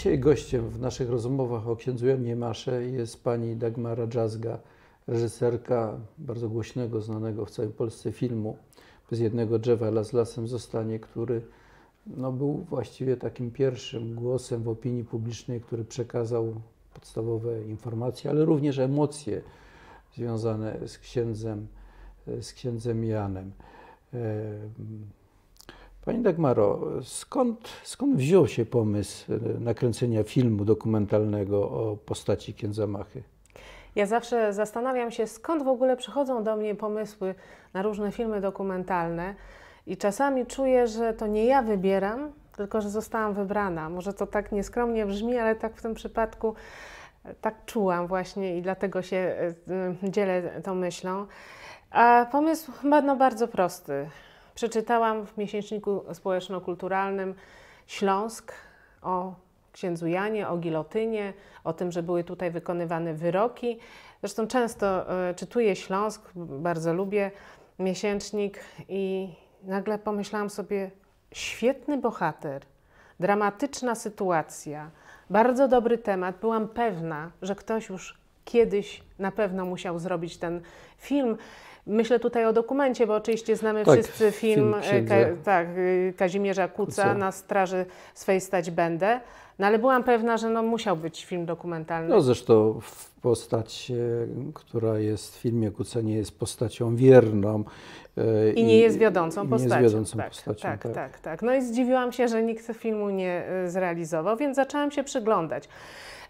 Dzisiaj gościem w naszych rozmowach o księdzu Janie Masze jest pani Dagmara Dżazga, reżyserka bardzo głośnego, znanego w całej Polsce filmu Bez jednego drzewa las lasem zostanie, który no, był właściwie takim pierwszym głosem w opinii publicznej, który przekazał podstawowe informacje, ale również emocje związane z księdzem, z księdzem Janem. E, Pani Dagmaro, skąd, skąd wziął się pomysł e, nakręcenia filmu dokumentalnego o postaci księdza Machy? Ja zawsze zastanawiam się, skąd w ogóle przychodzą do mnie pomysły na różne filmy dokumentalne i czasami czuję, że to nie ja wybieram, tylko że zostałam wybrana. Może to tak nieskromnie brzmi, ale tak w tym przypadku e, tak czułam właśnie i dlatego się e, dzielę tą myślą. A pomysł no, bardzo prosty. Przeczytałam w miesięczniku społeczno-kulturalnym Śląsk o księdzu Janie, o gilotynie, o tym, że były tutaj wykonywane wyroki. Zresztą często e, czytuję Śląsk, bardzo lubię miesięcznik i nagle pomyślałam sobie, świetny bohater, dramatyczna sytuacja, bardzo dobry temat. Byłam pewna, że ktoś już kiedyś na pewno musiał zrobić ten film. Myślę tutaj o dokumencie, bo oczywiście znamy tak, wszyscy film, film e, Ka tak, e, Kazimierza Kuca, na straży swej stać będę, no ale byłam pewna, że no, musiał być film dokumentalny. No zresztą postać, e, która jest w filmie Kuca nie jest postacią wierną. I, I nie jest wiodącą postacią. Nie jest wiodącą tak, postacią tak, tak, tak, tak. No i zdziwiłam się, że nikt filmu nie zrealizował, więc zaczęłam się przyglądać.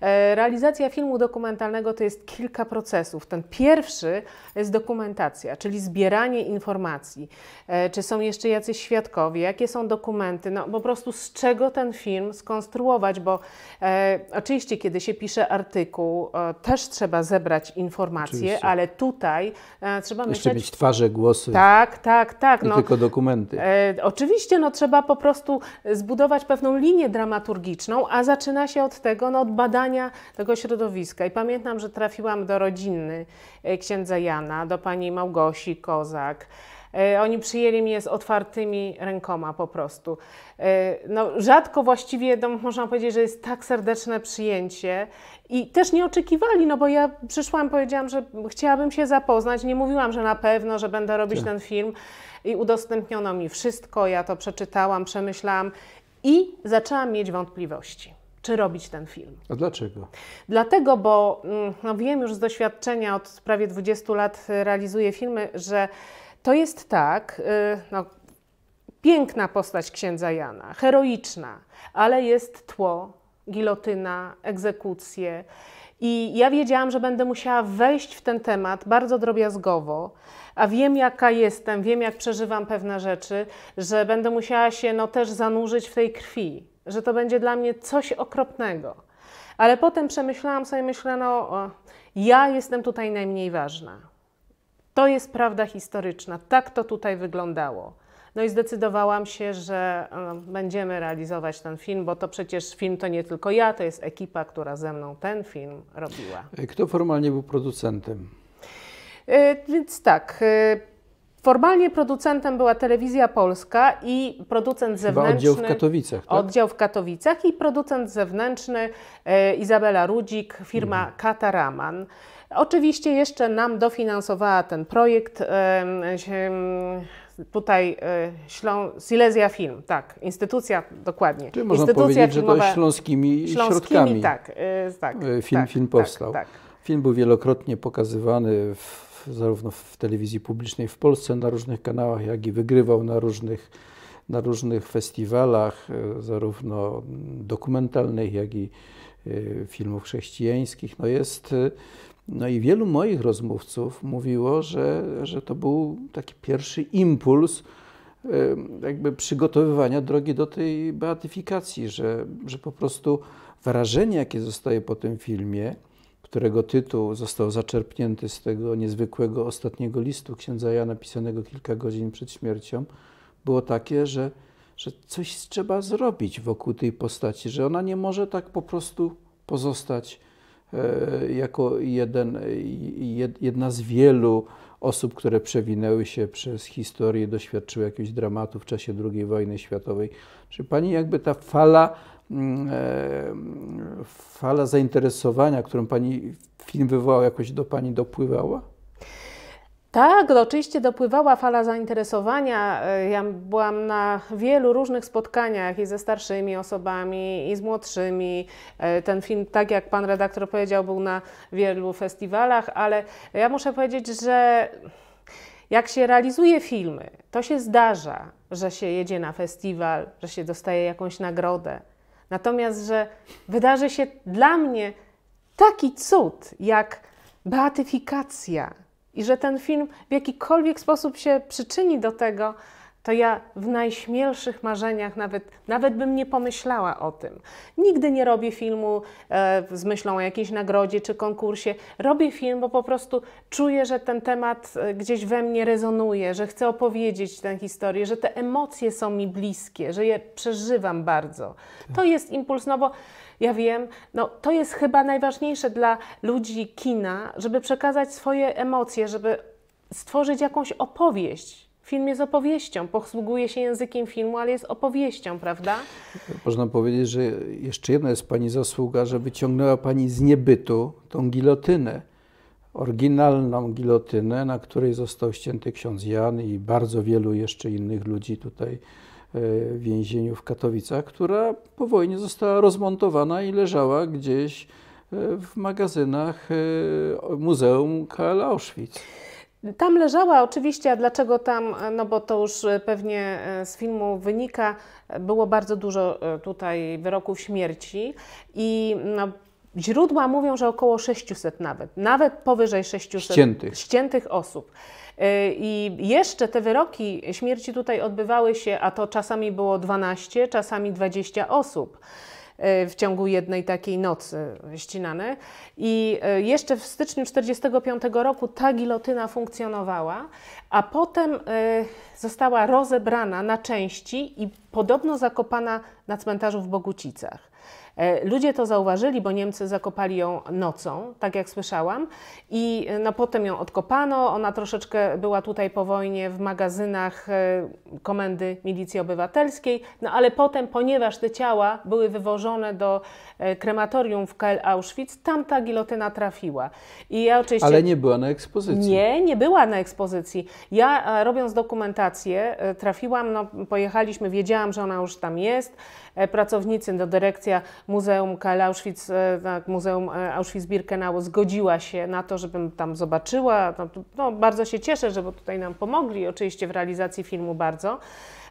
E, realizacja filmu dokumentalnego to jest kilka procesów. Ten pierwszy jest dokumentacja, czyli zbieranie informacji. E, czy są jeszcze jacyś świadkowie, jakie są dokumenty, no po prostu z czego ten film skonstruować, bo e, oczywiście kiedy się pisze artykuł, e, też trzeba zebrać informacje, oczywiście. ale tutaj e, trzeba jeszcze mieć twarze, głosy. Tak, tak, tak. Nie no, tylko dokumenty. E, oczywiście no trzeba po prostu zbudować pewną linię dramaturgiczną, a zaczyna się od tego, no od badania tego środowiska. I pamiętam, że trafiłam do rodziny e, księdza Jana, do pani Małgosi Kozak. E, oni przyjęli mnie z otwartymi rękoma po prostu. E, no, rzadko właściwie no, można powiedzieć, że jest tak serdeczne przyjęcie i też nie oczekiwali, no bo ja przyszłam, powiedziałam, że chciałabym się zapoznać, nie mówiłam, że na pewno, że będę robić tak. ten film i udostępniono mi wszystko, ja to przeczytałam, przemyślałam i zaczęłam mieć wątpliwości czy robić ten film. A dlaczego? Dlatego, bo mm, no wiem już z doświadczenia, od prawie 20 lat y, realizuję filmy, że to jest tak, y, no, piękna postać księdza Jana, heroiczna, ale jest tło, gilotyna, egzekucje. I ja wiedziałam, że będę musiała wejść w ten temat bardzo drobiazgowo, a wiem jaka jestem, wiem jak przeżywam pewne rzeczy, że będę musiała się no, też zanurzyć w tej krwi że to będzie dla mnie coś okropnego. Ale potem przemyślałam sobie, myślę, no, o, ja jestem tutaj najmniej ważna. To jest prawda historyczna, tak to tutaj wyglądało. No i zdecydowałam się, że no, będziemy realizować ten film, bo to przecież film to nie tylko ja, to jest ekipa, która ze mną ten film robiła. E, kto formalnie był producentem? E, więc tak, Formalnie producentem była Telewizja Polska i producent zewnętrzny. oddział w Katowicach. Tak? Oddział w Katowicach i producent zewnętrzny e, Izabela Rudzik, firma mhm. Kataraman. Oczywiście jeszcze nam dofinansowała ten projekt. E, tutaj e, Ślą Silesia Film, tak, instytucja, dokładnie. Czy można instytucja powiedzieć, że to śląskimi, śląskimi środkami. tak, e, tak, e, film, tak, film powstał. Tak, tak. Film był wielokrotnie pokazywany w zarówno w telewizji publicznej w Polsce na różnych kanałach, jak i wygrywał na różnych, na różnych festiwalach, e, zarówno dokumentalnych, jak i e, filmów chrześcijańskich. No jest, e, no i wielu moich rozmówców mówiło, że, że to był taki pierwszy impuls jakby przygotowywania drogi do tej beatyfikacji, że, że po prostu wrażenie, jakie zostaje po tym filmie, którego tytuł został zaczerpnięty z tego niezwykłego ostatniego listu księdza Jana, pisanego kilka godzin przed śmiercią, było takie, że, że coś trzeba zrobić wokół tej postaci, że ona nie może tak po prostu pozostać e, jako jeden, jed, jedna z wielu osób, które przewinęły się przez historię, doświadczyły jakiegoś dramatu w czasie II wojny światowej. Czy pani jakby ta fala E, fala zainteresowania, którą pani film wywołał, jakoś do pani dopływała? Tak, oczywiście dopływała fala zainteresowania. E, ja byłam na wielu różnych spotkaniach i ze starszymi osobami, i z młodszymi. E, ten film, tak jak pan redaktor powiedział, był na wielu festiwalach, ale ja muszę powiedzieć, że jak się realizuje filmy, to się zdarza, że się jedzie na festiwal, że się dostaje jakąś nagrodę, Natomiast, że wydarzy się dla mnie taki cud, jak beatyfikacja, i że ten film w jakikolwiek sposób się przyczyni do tego, to ja w najśmielszych marzeniach nawet, nawet bym nie pomyślała o tym. Nigdy nie robię filmu e, z myślą o jakiejś nagrodzie czy konkursie. Robię film, bo po prostu czuję, że ten temat e, gdzieś we mnie rezonuje, że chcę opowiedzieć tę historię, że te emocje są mi bliskie, że je przeżywam bardzo. Tak. To jest impuls, no bo ja wiem, no to jest chyba najważniejsze dla ludzi kina, żeby przekazać swoje emocje, żeby stworzyć jakąś opowieść Film jest opowieścią, posługuje się językiem filmu, ale jest opowieścią, prawda? Można powiedzieć, że jeszcze jedna jest Pani zasługa, że wyciągnęła Pani z niebytu tą gilotynę, oryginalną gilotynę, na której został ścięty ksiądz Jan i bardzo wielu jeszcze innych ludzi tutaj e, w więzieniu w Katowicach, która po wojnie została rozmontowana i leżała gdzieś e, w magazynach e, Muzeum KL Auschwitz. Tam leżała oczywiście, a dlaczego tam? No bo to już e, pewnie e, z filmu wynika. E, było bardzo dużo tutaj wyroków śmierci i no, źródła mówią, że około 600 nawet, nawet powyżej 600 ściętych, ściętych osób. I jeszcze te wyroki śmierci tutaj odbywały się, a to czasami było 12, czasami 20 osób. Y, w ciągu jednej takiej nocy ścinane. I y, jeszcze w styczniu 1945 roku ta gilotyna funkcjonowała, a potem y, została rozebrana na części i podobno zakopana na cmentarzu w Bogucicach. E, ludzie to zauważyli, bo Niemcy zakopali ją nocą, tak jak słyszałam, i e, no, potem ją odkopano. Ona troszeczkę była tutaj po wojnie w magazynach e, Komendy Milicji Obywatelskiej, no ale potem, ponieważ te ciała były wywożone do krematorium w Kel Auschwitz, tam ta gilotyna trafiła. I ja oczywiście... Ale nie była na ekspozycji. Nie, nie była na ekspozycji. Ja robiąc dokumentację trafiłam, no, pojechaliśmy, wiedziałam, że ona już tam jest. Pracownicy do no, dyrekcja Muzeum KL Auschwitz, e, tak, Muzeum e, Auschwitz-Birkenau zgodziła się na to, żebym tam zobaczyła. No, no bardzo się cieszę, że tutaj nam pomogli oczywiście w realizacji filmu bardzo.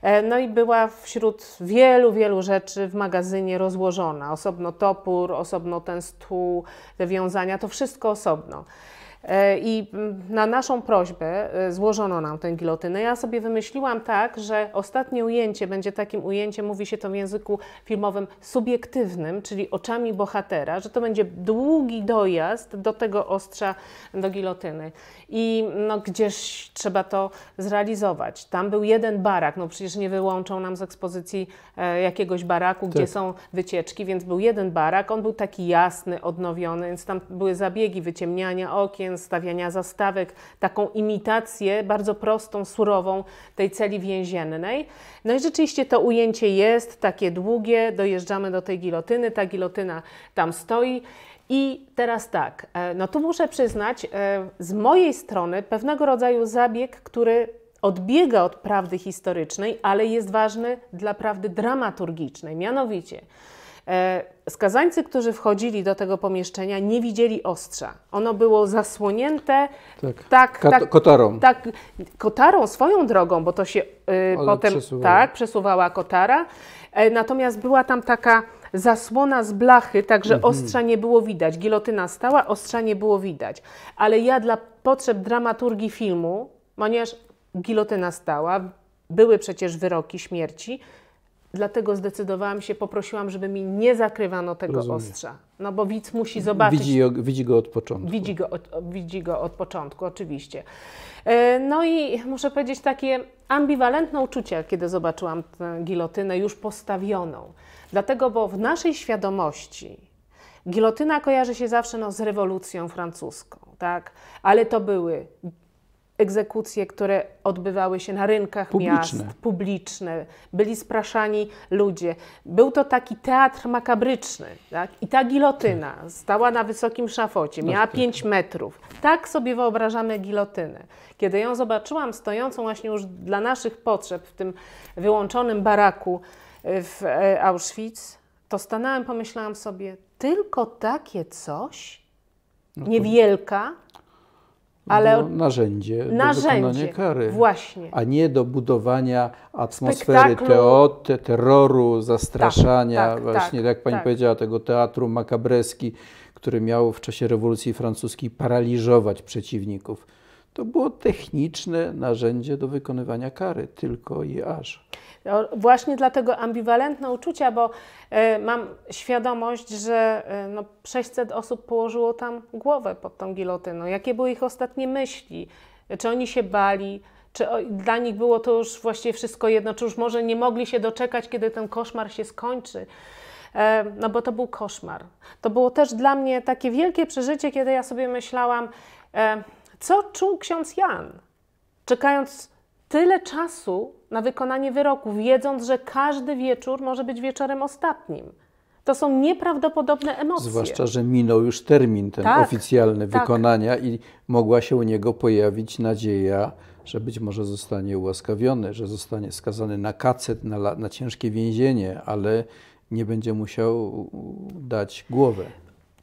E, no i była wśród wielu, wielu rzeczy w magazynie rozłożona. Osobno topór, osobno ten stół, te wiązania, to wszystko osobno. E, I mm, na naszą prośbę e, złożono nam tę gilotynę. Ja sobie wymyśliłam tak, że ostatnie ujęcie będzie takim ujęciem, mówi się to w języku filmowym subiektywnym, czyli oczami bohatera, że to będzie długi dojazd do tego ostrza, do gilotyny. I no, gdzieś trzeba to zrealizować. Tam był jeden barak, no przecież nie wyłączą nam z ekspozycji e, jakiegoś baraku, tak. gdzie są wycieczki, więc był jeden barak. On był taki jasny, odnowiony, więc tam były zabiegi wyciemniania okien stawiania zastawek, taką imitację bardzo prostą, surową tej celi więziennej. No i rzeczywiście to ujęcie jest takie długie, dojeżdżamy do tej gilotyny, ta gilotyna tam stoi. I teraz tak, e, no tu muszę przyznać, e, z mojej strony pewnego rodzaju zabieg, który odbiega od prawdy historycznej, ale jest ważny dla prawdy dramaturgicznej. Mianowicie, E, skazańcy, którzy wchodzili do tego pomieszczenia, nie widzieli ostrza. Ono było zasłonięte tak, tak, Kat- tak kotarą. Tak, kotarą swoją drogą, bo to się y, potem przesuwała. tak przesuwała kotara. E, natomiast była tam taka zasłona z blachy, także mhm. ostrza nie było widać. Gilotyna stała, ostrza nie było widać. Ale ja dla potrzeb dramaturgii filmu, ponieważ gilotyna stała, były przecież wyroki śmierci, Dlatego zdecydowałam się, poprosiłam, żeby mi nie zakrywano tego Rozumiem. ostrza. No bo widz musi zobaczyć. Widzi, widzi go od początku. Widzi go od, widzi go od początku, oczywiście. E, no i muszę powiedzieć takie ambiwalentne uczucia, kiedy zobaczyłam tę gilotynę już postawioną. Dlatego, bo w naszej świadomości gilotyna kojarzy się zawsze no, z rewolucją francuską, tak? Ale to były egzekucje, które odbywały się na rynkach publiczne. miast, publiczne. Byli spraszani ludzie. Był to taki teatr makabryczny. Tak? I ta gilotyna stała na wysokim szafocie, miała 5 tak, tak. metrów. Tak sobie wyobrażamy gilotynę. Kiedy ją zobaczyłam stojącą właśnie już dla naszych potrzeb w tym wyłączonym baraku e, w e, Auschwitz, to stanąłem, pomyślałam sobie, tylko takie coś, no niewielka, ale no, narzędzie, narzędzie do wykonania kary, właśnie. a nie do budowania atmosfery teot, terroru, zastraszania, tak, tak, tak właśnie tak, jak pani tak. powiedziała, tego teatru makabreski, który miał w czasie rewolucji francuskiej paraliżować przeciwników. To było techniczne narzędzie do wykonywania kary, tylko i aż. Właśnie dlatego ambiwalentne uczucia, bo e, mam świadomość, że e, no, 600 osób położyło tam głowę pod tą gilotyną. Jakie były ich ostatnie myśli? Czy oni się bali? Czy dla nich było to już właściwie wszystko jedno? Czy już może nie mogli się doczekać, kiedy ten koszmar się skończy? E, no bo to był koszmar. To było też dla mnie takie wielkie przeżycie, kiedy ja sobie myślałam, co czuł ksiądz Jan, czekając tyle czasu na wykonanie wyroku, wiedząc, że każdy wieczór może być wieczorem ostatnim. To są nieprawdopodobne emocje. Zwłaszcza, że minął już termin ten tak, oficjalny tak. wykonania i mogła się u niego pojawić nadzieja, że być może zostanie ułaskawiony, że zostanie skazany na kacet, na, na ciężkie więzienie, ale nie będzie musiał dać głowy.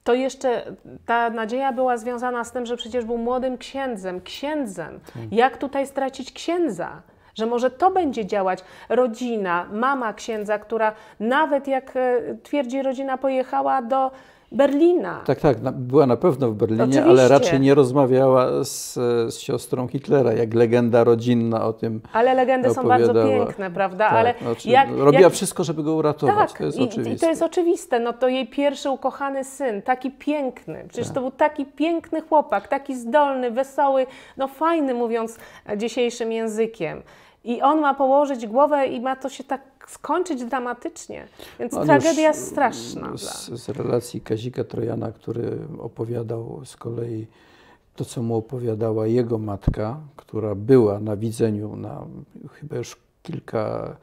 To jeszcze ta nadzieja była związana z tym, że przecież był młodym księdzem, księdzem. Tak. Jak tutaj stracić księdza? że może to będzie działać. Rodzina, mama księdza, która nawet jak e, twierdzi rodzina pojechała do Berlina. Tak, tak, na, była na pewno w Berlinie, Oczywiście. ale raczej nie rozmawiała z, z, siostrą Hitlera, jak legenda rodzinna o tym. Ale legendy są bardzo piękne, prawda? Tak, ale znaczy, jak, robiła jak... wszystko, żeby go uratować. Tak, to jest i, oczywiste. I to jest oczywiste. No to jej pierwszy ukochany syn, taki piękny. Przecież tak. to był taki piękny chłopak, taki zdolny, wesoły, no fajny, mówiąc dzisiejszym językiem i on ma położyć głowę i ma to się tak skończyć dramatycznie. Więc tragedia straszna. Z, z, relacji Kazika Trojana, który opowiadał z kolei to, co mu opowiadała jego matka, która była na widzeniu na chyba już kilka,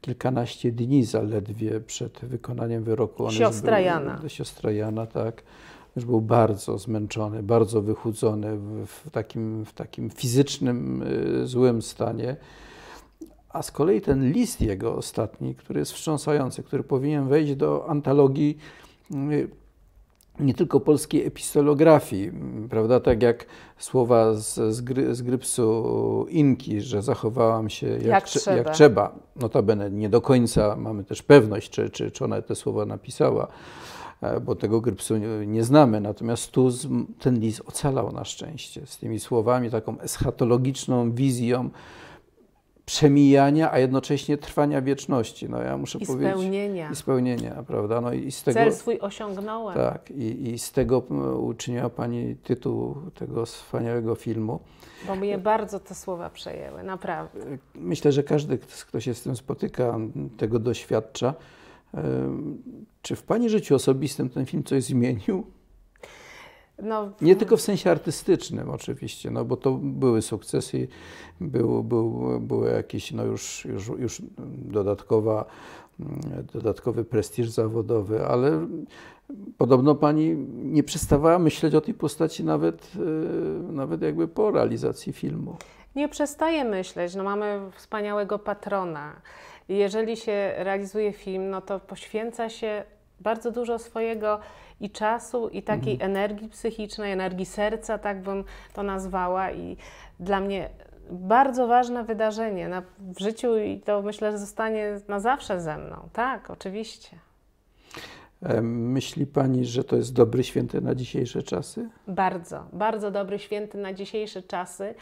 kilkanaście dni zaledwie przed wykonaniem wyroku. On siostra był, Jana. Siostra Jana, tak. Już był bardzo zmęczony, bardzo wychudzony, w, w takim, w takim fizycznym, y, złym stanie. A z kolei ten list jego ostatni, który jest wstrząsający, który powinien wejść do antologii mm, nie tylko polskiej epistolografii, mm, prawda, tak jak słowa z, z, gry, z grypsu Inki, że zachowałam się jak, jak, trzeba. jak trzeba. Notabene nie do końca mamy też pewność, czy, czy, czy ona te słowa napisała, e, bo tego grypsu nie, nie znamy. Natomiast tu z, ten list ocalał na szczęście z tymi słowami, taką eschatologiczną wizją, przemijania, a jednocześnie trwania wieczności. No ja muszę I powiedzieć. Spełnienia. I spełnienia, prawda? No i z tego, Cel swój osiągnąłem. Tak, i, i z tego uczyniła Pani tytuł tego wspaniałego filmu. Bo mnie bardzo te słowa przejęły, naprawdę. Myślę, że każdy, kto się z tym spotyka, tego doświadcza. Czy w Pani życiu osobistym ten film coś zmienił? No, nie tylko w sensie artystycznym oczywiście, no bo to były sukcesy, był, był, były jakieś no już, już, już dodatkowa, dodatkowy prestiż zawodowy, ale podobno pani nie przestawała myśleć o tej postaci nawet, e, nawet jakby po realizacji filmu. Nie przestaję myśleć, no mamy wspaniałego patrona. Jeżeli się realizuje film, no to poświęca się bardzo dużo swojego i czasu, i takiej mhm. energii psychicznej, energii serca, tak bym to nazwała. I dla mnie bardzo ważne wydarzenie na, w życiu i to myślę, że zostanie na zawsze ze mną. Tak, oczywiście. E, myśli Pani, że to jest dobry święty na dzisiejsze czasy? Bardzo, bardzo dobry święty na dzisiejsze czasy.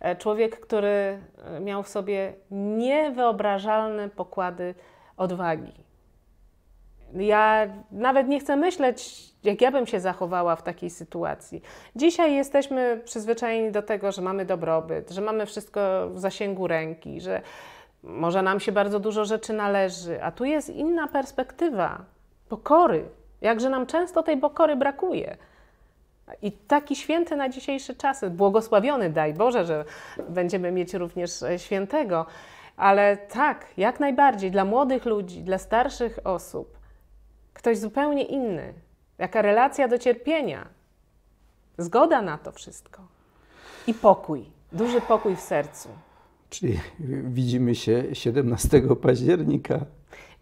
E, człowiek, który miał w sobie niewyobrażalne pokłady odwagi ja nawet nie chcę myśleć, jak ja bym się zachowała w takiej sytuacji. Dzisiaj jesteśmy przyzwyczajeni do tego, że mamy dobrobyt, że mamy wszystko w zasięgu ręki, że może nam się bardzo dużo rzeczy należy, a tu jest inna perspektywa pokory. Jakże nam często tej pokory brakuje. I taki święty na dzisiejsze czasy, błogosławiony, daj Boże, że będziemy mieć również świętego. Ale tak, jak najbardziej dla młodych ludzi, dla starszych osób, ktoś zupełnie inny, jaka relacja do cierpienia, zgoda na to wszystko i pokój, duży pokój w sercu. Czyli widzimy się 17 października.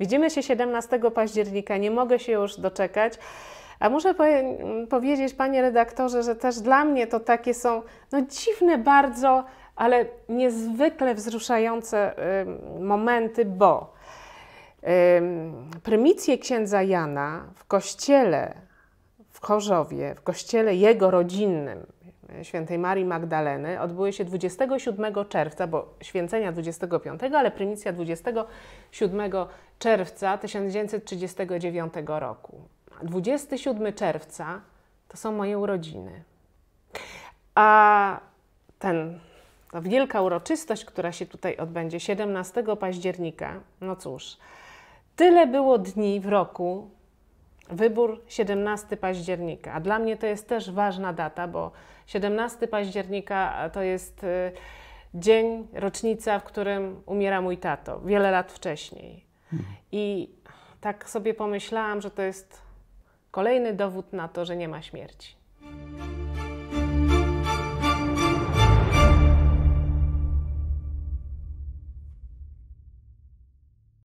Widzimy się 17 października, nie mogę się już doczekać. A muszę powiedzieć, panie redaktorze, że też dla mnie to takie są no, dziwne bardzo, ale niezwykle wzruszające y, momenty, bo prymicję księdza Jana w kościele w Chorzowie, w kościele jego rodzinnym, e, świętej Marii Magdaleny odbyły się 27 czerwca, bo święcenia 25, ale prymicja 27 czerwca 1939 roku. 27 czerwca to są moje urodziny. A ten, ta wielka uroczystość, która się tutaj odbędzie 17 października, no cóż, Tyle było dni w roku, wybór 17 października. A dla mnie to jest też ważna data, bo 17 października to jest y, dzień, rocznica, w którym umiera mój tato, wiele lat wcześniej. Hmm. I tak sobie pomyślałam, że to jest kolejny dowód na to, że nie ma śmierci.